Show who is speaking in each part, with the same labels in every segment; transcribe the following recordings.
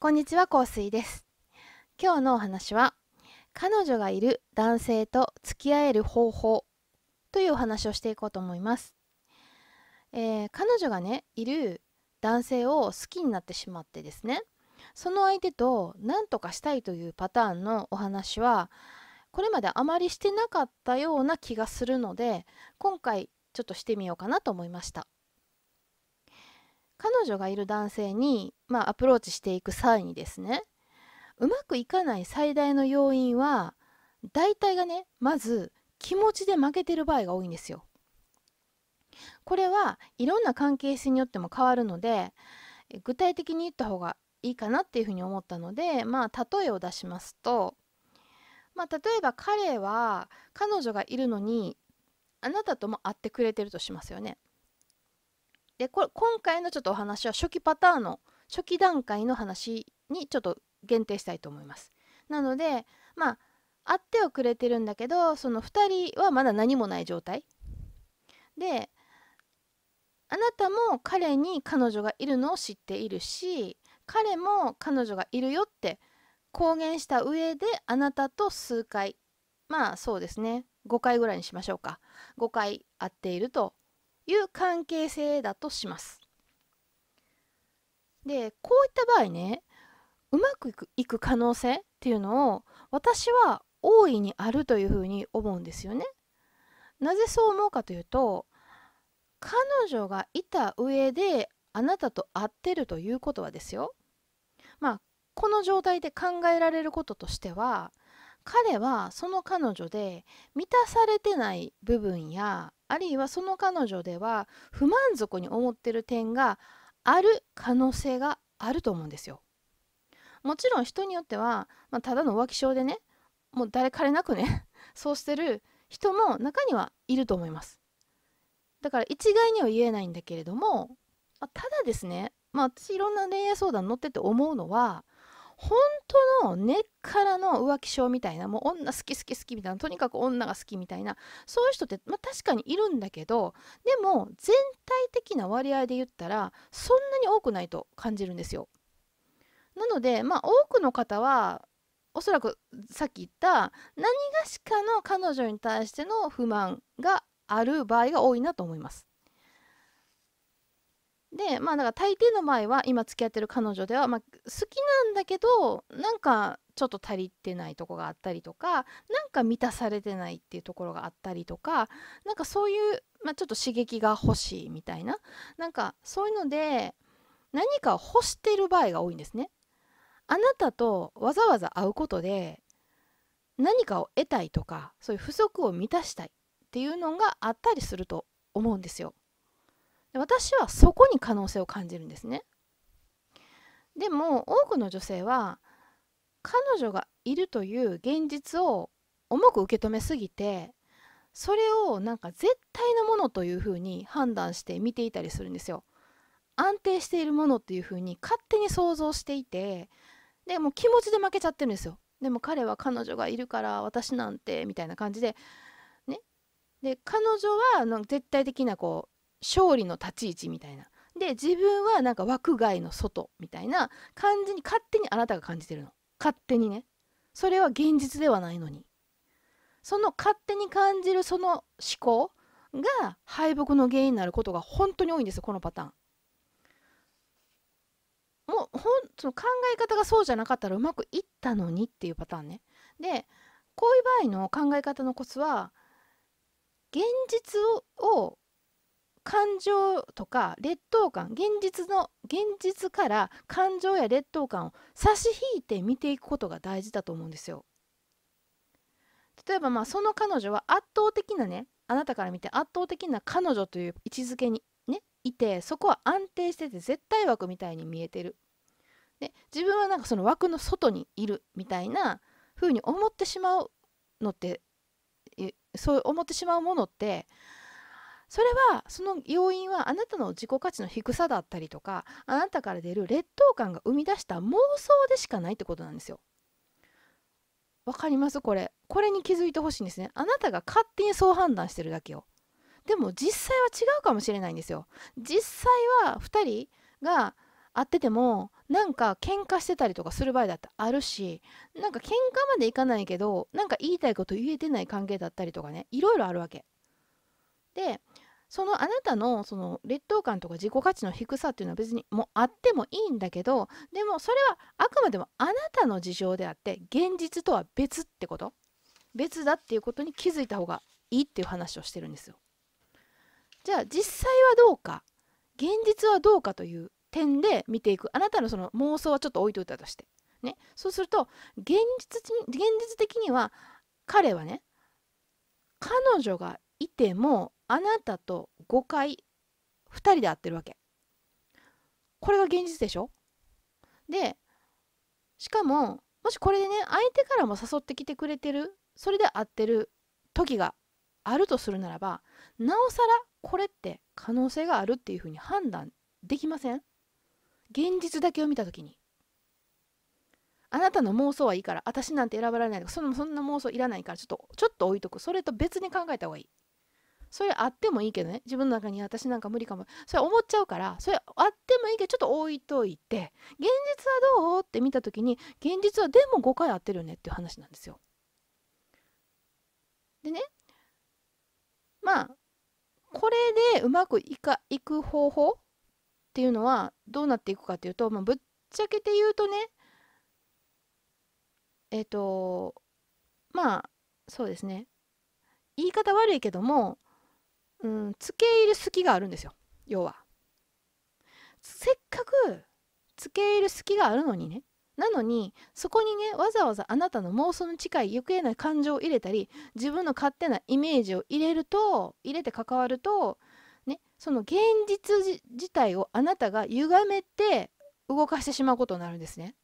Speaker 1: こんにちは香水です今日のお話は彼女がいる男性と付き合える方法というお話をしていこうと思います、えー、彼女がねいる男性を好きになってしまってですねその相手と何とかしたいというパターンのお話はこれまであまりしてなかったような気がするので今回ちょっとしてみようかなと思いました彼女がいる男性に、まあ、アプローチしていく際にですねうまくいかない最大の要因は大体がねまず気持ちで負けてる場合が多いんですよ。これはいろんな関係性によっても変わるので具体的に言った方がいいかなっていうふうに思ったのでまあ例えを出しますと、まあ、例えば彼は彼女がいるのにあなたとも会ってくれてるとしますよね。でこれ今回のちょっとお話は初期パターンの初期段階の話にちょっと限定したいと思います。なのでまあ会ってはくれてるんだけどその2人はまだ何もない状態であなたも彼に彼女がいるのを知っているし彼も彼女がいるよって公言した上であなたと数回まあそうですね5回ぐらいにしましょうか5回会っているという関係性だとします。でこういった場合ねうまくいく可能性っていうのを私は大いにあるというふうに思うんですよね。なぜそう思うかというと彼女がいた上であなたと会ってるということはですよまあこの状態で考えられることとしては彼はその彼女で満たされてない部分やあるいはその彼女では不満足に思ってる点がある可能性があると思うんですよ。もちろん人によっては、まあ、ただの浮気症でねもう誰彼なくね そうしてる人も中にはいると思います。だから一概には言えないんだけれども、まあ、ただですね、まあ、私いろんな恋愛相談乗ってて思うのは本当の根っからの浮気症みたいなもう女好き好き好きみたいなとにかく女が好きみたいなそういう人って、まあ、確かにいるんだけどでも全体的な割合で言ったらそんなに多くないと感じるんですよ。なので、まあ、多くの方はおそらくさっき言った何がしかの彼女に対しての不満がある場合が多いなと思います。でまあだから大抵の場合は今付き合ってる彼女では、まあ、好きなんだけどなんかちょっと足りてないとこがあったりとかなんか満たされてないっていうところがあったりとかなんかそういう、まあ、ちょっと刺激が欲しいみたいななんかそういうので何かを欲してる場合が多いんですね。あなたとわざわざ会うことで何かを得たいとかそういう不足を満たしたいっていうのがあったりすると思うんですよ。で私はそこに可能性を感じるんですねでも多くの女性は彼女がいるという現実を重く受け止めすぎてそれをなんか絶対のものというふうに判断して見ていたりするんですよ。安定しているものっていうふうに勝手に想像していてでも気持ちで負けちゃってるんですよ。でも彼は彼女がいるから私なんてみたいな感じでねで彼女はの絶対的なこう勝利の立ち位置みたいなで自分はなんか枠外の外みたいな感じに勝手にあなたが感じてるの勝手にねそれは現実ではないのにその勝手に感じるその思考が敗北の原因になることが本当に多いんですこのパターンもうほんその考え方がそうじゃなかったらうまくいったのにっていうパターンねでこういう場合の考え方のコツは現実を感情とか劣等感現実の現実から感情や劣等感を差し引いて見ていくことが大事だと思うんですよ。例えばまあその彼女は圧倒的なねあなたから見て圧倒的な彼女という位置づけにねいてそこは安定してて絶対枠みたいに見えてる。で自分はなんかその枠の外にいるみたいな風に思ってしまうのってそう思ってしまうものってそれはその要因はあなたの自己価値の低さだったりとかあなたから出る劣等感が生み出した妄想でしかないってことなんですよ。わかりますこれこれに気づいてほしいんですねあなたが勝手にそう判断してるだけよでも実際は違うかもしれないんですよ実際は2人が会っててもなんか喧嘩してたりとかする場合だってあるしなんか喧嘩までいかないけどなんか言いたいこと言えてない関係だったりとかねいろいろあるわけでそのあなたのその劣等感とか自己価値の低さっていうのは別にもうあってもいいんだけどでもそれはあくまでもあなたの事情であって現実とは別ってこと別だっていうことに気づいた方がいいっていう話をしてるんですよ。じゃあ実際はどうか現実はどうかという点で見ていくあなたのその妄想はちょっと置いといたとして、ね、そうすると現実現実的には彼はね彼女がいてもあなたと5回2人で会ってるわけこれが現実でしょでしかももしこれでね相手からも誘ってきてくれてるそれで会ってる時があるとするならばなおさらこれって可能性があるっていうふうに判断できません現実だけを見た時にあなたの妄想はいいから私なんて選ばれないとかそのそんな妄想いらないからちょっとちょっと置いとくそれと別に考えた方がいいそれあってもいいけどね自分の中に私なんか無理かもそれ思っちゃうからそれあってもいいけどちょっと置いといて現実はどうって見た時に現実はでも5回合ってるよねっていう話なんですよ。でねまあこれでうまくいかいく方法っていうのはどうなっていくかっていうと、まあ、ぶっちゃけて言うとねえっ、ー、とまあそうですね言い方悪いけどもうん、付け入る隙があるんですよ要は。せっかく付け入る隙があるのにねなのにそこにねわざわざあなたの妄想に近い行方な感情を入れたり自分の勝手なイメージを入れると入れて関わると、ね、その現実自体をあなたが歪めて動かしてしまうことになるんですね。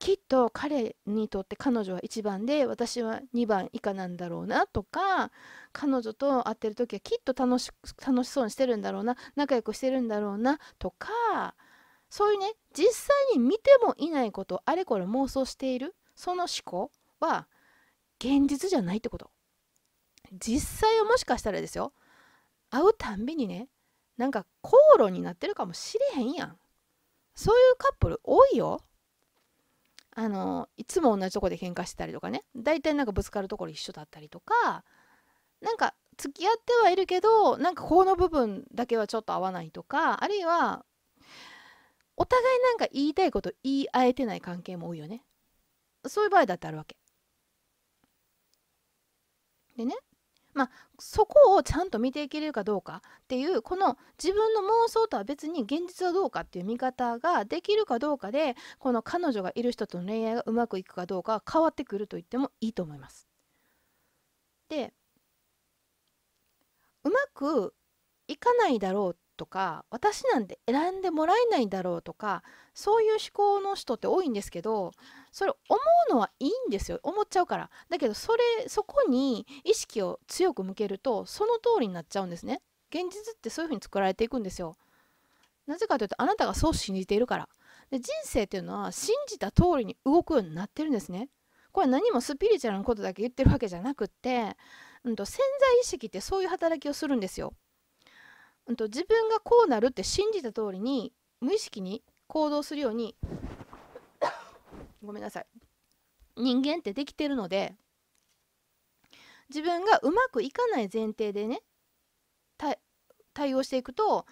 Speaker 1: きっと彼にとって彼女は1番で私は2番以下なんだろうなとか彼女と会ってる時はきっと楽し楽しそうにしてるんだろうな仲良くしてるんだろうなとかそういうね実際に見てもいないことをあれこれ妄想しているその思考は現実じゃないってこと実際はもしかしたらですよ会うたんびにねなんか口論になってるかもしれへんやんそういうカップル多いよあのいつも同じとこで喧嘩してたりとかね大体なんかぶつかるところ一緒だったりとかなんか付き合ってはいるけどなんかこの部分だけはちょっと合わないとかあるいはお互いなんか言いたいこと言い合えてない関係も多いよねそういう場合だってあるわけでねまあ、そこをちゃんと見ていけるかどうかっていうこの自分の妄想とは別に現実はどうかっていう見方ができるかどうかでこの彼女がいる人との恋愛がうまくいくかどうか変わってくると言ってもいいと思います。でうまくいかないだろうっとか私なんて選んでもらえないんだろうとかそういう思考の人って多いんですけどそれ思うのはいいんですよ思っちゃうからだけどそれそこに意識を強く向けるとその通りになっちゃうんですね現実ってそういうふうに作られていくんですよなぜかというとあなたがそう信じているからで人生っていうのは信じた通りに動くようになってるんですねこれ何もスピリチュアルなことだけ言ってるわけじゃなくって、うんと潜在意識ってそういう働きをするんですようんと、自分がこうなるって信じた通りに無意識に行動するようにごめんなさい人間ってできてるので自分がうまくいかない前提でね対応していくと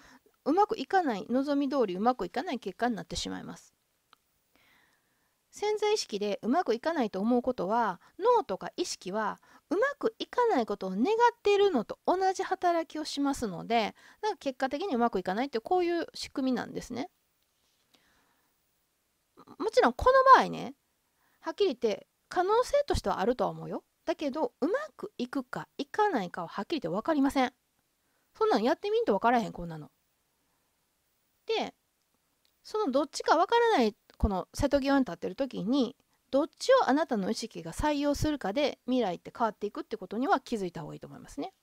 Speaker 1: うまくいかない望み通りうまくいかない結果になってしまいます潜在意識でうまくいかないと思うことは脳とか意識はうまくいかないことを願っているのと同じ働きをしますのでなんか結果的にうまくいかないってこういう仕組みなんですね。もちろんこの場合ねはっきり言って可能性としてはあるとは思うよ。だけどうまくいくかいかないかははっきり言って分かりません。そんなのやってみんと分からへんこんなの。でそのどっちか分からないこの瀬戸際に立ってる時にどっちをあなたの意識が採用するかで未来って変わっていくってことには気づいた方がいいと思いますね。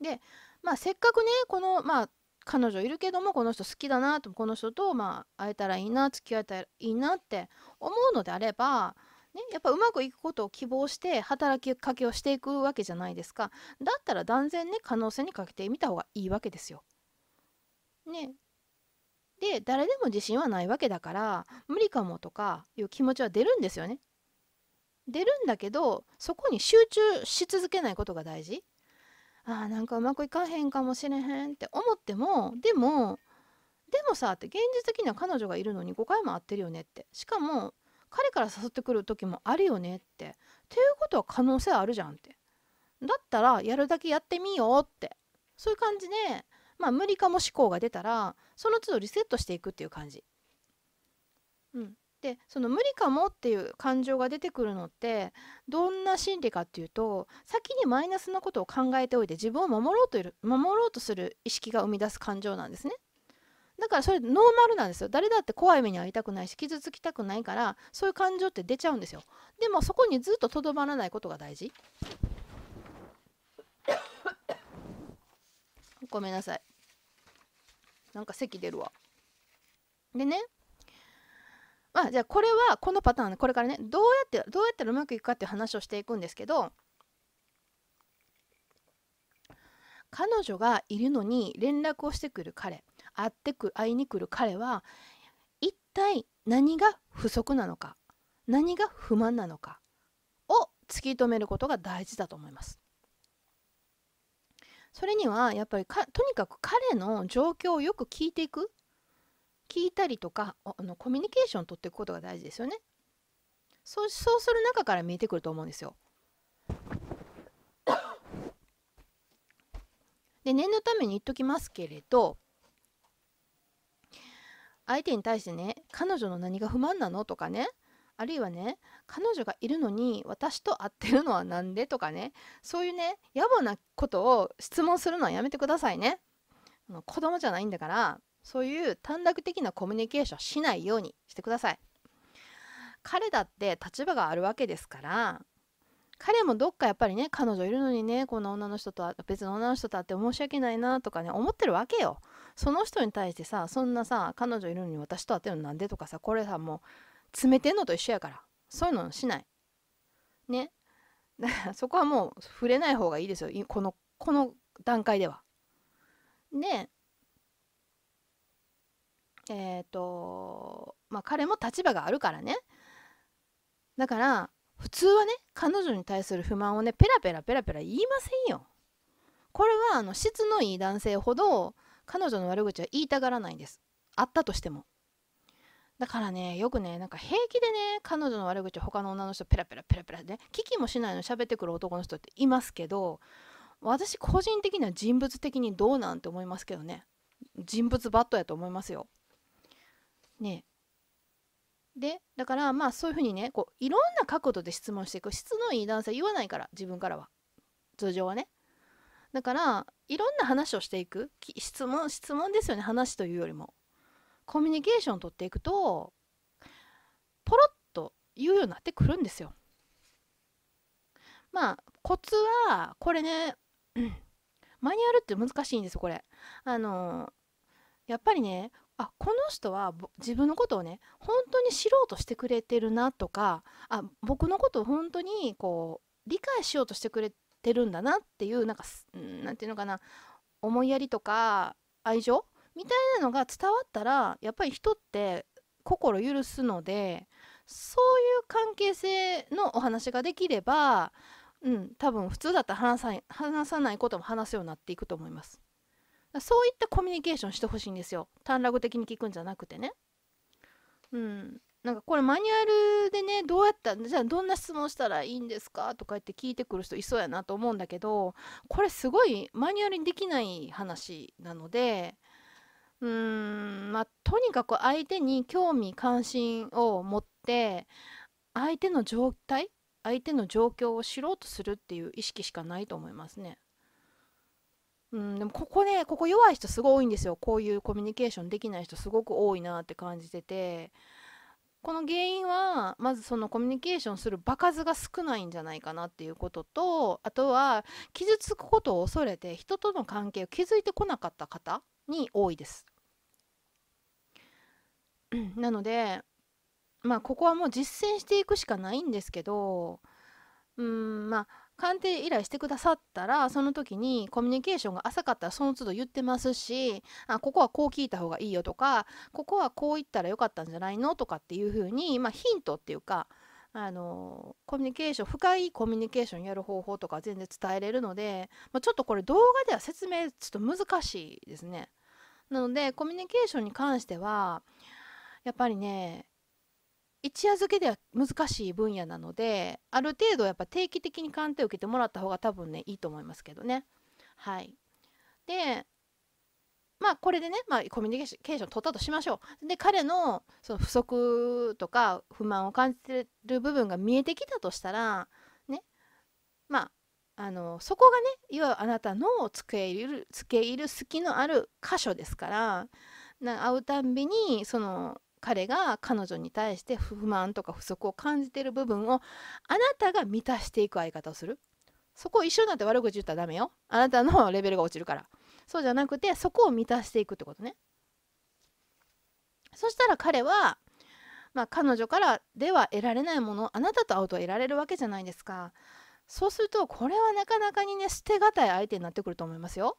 Speaker 1: で、まあ、せっかくねこの、まあ、彼女いるけどもこの人好きだなとこの人と、まあ、会えたらいいな付き合えたらいいなって思うのであれば、ね、やっぱうまくいくことを希望して働きかけをしていくわけじゃないですかだったら断然ね可能性にかけてみた方がいいわけですよ。ね、で誰でも自信はないわけだから無理かもとかいう気持ちは出るんですよね。出るんだけどそこに集中し続けないことが大事。あーなんかうまくいかへんかもしれへんって思ってもでもでもさって現実的には彼女がいるのに5回も会ってるよねってしかも彼から誘ってくる時もあるよねってっていうことは可能性あるじゃんってだったらやるだけやってみようってそういう感じで、ね、まあ、無理かも思考が出たらその都度リセットしていくっていう感じ。うん、でその無理かもっていう感情が出てくるのってどんな心理かっていうと先にマイナスのことを考えておいて自分を守ろうという守ろうとする意識が生み出す感情なんですね。だからそれノーマルなんですよ誰だって怖い目に遭いたくないし傷つきたくないからそういう感情って出ちゃうんですよでもそこにずっととどまらないことが大事ごめんなさいなんか咳出るわでねまあじゃあこれはこのパターンこれからねどうやってどうやったらうまくいくかっていう話をしていくんですけど彼女がいるのに連絡をしてくる彼会ってく会いに来る彼は一体何が不足なのか何が不満なのかを突き止めることが大事だと思います。それにはやっぱりかとにかく彼の状況をよく聞いていく聞いたりとかあのコミュニケーションを取っていくことが大事ですよねそうそうする中から見えてくると思うんですよ で念のために言っときますけれど相手に対してね彼女の何が不満なのとかねあるいはね彼女がいるのに私と会ってるのは何でとかねそういうね野暮なことを質問するのはやめてくださいね子供じゃないんだからそういう短絡的なコミュニケーションしないようにしてください彼だって立場があるわけですから彼もどっかやっぱりね彼女いるのにねこんな女の人と別の女の人と会って申し訳ないなとかね思ってるわけよその人に対してさそんなさ彼女いるのに私と会ってるのなんでとかさこれさもう詰めてんのと一緒やからそういうのしないねだからそこはもう触れない方がいいですよこのこの段階ではでえっ、ー、とまあ彼も立場があるからねだから普通はね彼女に対する不満をねペラペラペラペラ言いませんよこれはあの質のいい男性ほど彼女の悪口は言いたがらないんですあったとしてもだからね、よくね、なんか平気でね、彼女の悪口を他の女の人ペラペラペラペラで、ね、聞きもしないの喋ってくる男の人っていますけど、私個人的には人物的にどうなんて思いますけどね。人物バットやと思いますよ。ねで、だからまあそういうふうにね、こういろんな角度で質問していく。質のいい男性言わないから、自分からは。通常はね。だから、いろんな話をしていく。質問、質問ですよね、話というよりも。コミュニケーション取っていくとポロッと言うようになってくるんですよ。まあコツはこれね、うん、マニュアルって難しいんですよこれ。あのやっぱりねあこの人は自分のことをね本当に知ろうとしてくれてるなとかあ僕のことを本当にこう理解しようとしてくれてるんだなっていうなんかなんていうのかな思いやりとか愛情みたいなのが伝わったらやっぱり人って心許すのでそういう関係性のお話ができれば、うん、多分普通だったら話さ話さないことも話すようになっていくと思います。そういったコミュニケーションしてほしいんですよ。短絡的に聞くんじゃなくてね。うん。なんかこれマニュアルでね、どうやったじゃあどんな質問したらいいんですかとか言って聞いてくる人いそうやなと思うんだけど、これすごいマニュアルにできない話なので、うーん、まあ、とにかく相手に興味関心を持って相手の状態相手の状況を知ろうとするっていう意識しかないと思いますね。うん、でもここねここ弱い人すごい多いんですよこういうコミュニケーションできない人すごく多いなって感じててこの原因はまずそのコミュニケーションする場数が少ないんじゃないかなっていうこととあとは傷つくことを恐れて人との関係を築いてこなかった方に多いです。なのでまあここはもう実践していくしかないんですけどうんまあ鑑定依頼してくださったらその時にコミュニケーションが浅かったらその都度言ってますしあここはこう聞いた方がいいよとかここはこう言ったらよかったんじゃないのとかっていうふうに、まあ、ヒントっていうかあのコミュニケーション深いコミュニケーションやる方法とか全然伝えれるので、まあ、ちょっとこれ動画では説明ちょっと難しいですねなのでコミュニケーションに関してはやっぱりね一夜漬けでは難しい分野なのである程度やっぱ定期的に鑑定を受けてもらった方が多分ねいいと思いますけどねはいでまあこれでね、まあ、コミュニケーション取ったとしましょう。で彼のその不足とか不満を感じてる部分が見えてきたとしたらねまああのそこがねいわゆるあなたの付つけ入るつけ入る隙のある箇所ですからな会うたんびにその彼が彼女に対して不満とか不足を感じてる部分をあなたが満たしていく相方をする。そこ一緒になって悪口言ったらダメよ。あなたのレベルが落ちるから。そうじゃなくてそこを満たしていくってことねそしたら彼は、まあ、彼女からでは得られないものあなたと会うと得られるわけじゃないですかそうするとこれはなかなかにね捨てがたい相手になってくると思いますよ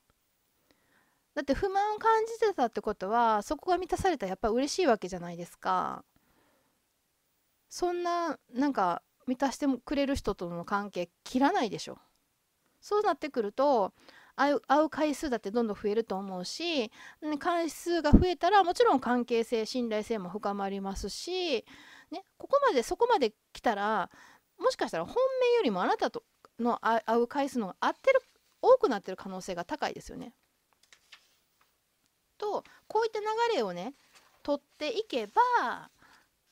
Speaker 1: だって不満を感じてたってことはそこが満たされたらやっぱ嬉しいわけじゃないですかそんななんか満たしてくれる人との関係切らないでしょそうなってくると会う会う回数だってどんどん増えると思うし回数が増えたらもちろん関係性信頼性も深まりますし、ね、ここまでそこまで来たらもしかしたら本命よりもあなたとの会う回数の合ってる多くなってる可能性が高いですよね。とこういった流れをね取っていけば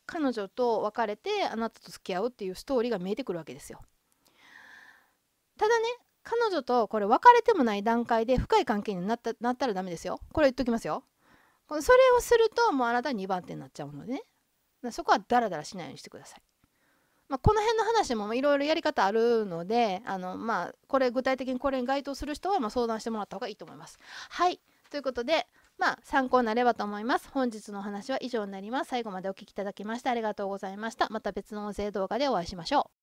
Speaker 1: 彼女と別れてあなたと付き合うっていうストーリーが見えてくるわけですよ。ただね彼女とこれ別れてもない段階で深い関係になったなったらダメですよこれ言っときますよそれをするともうあなた2番手になっちゃうのでねそこはダラダラしないようにしてください、まあ、この辺の話もいろいろやり方あるのであのまあこれ具体的にこれに該当する人はま相談してもらった方がいいと思いますはいということでまあ参考になればと思います。本日のお話は以上になります。最後までお聴きいただきましてありがとうございました。また別の音声動画でお会いしましょう。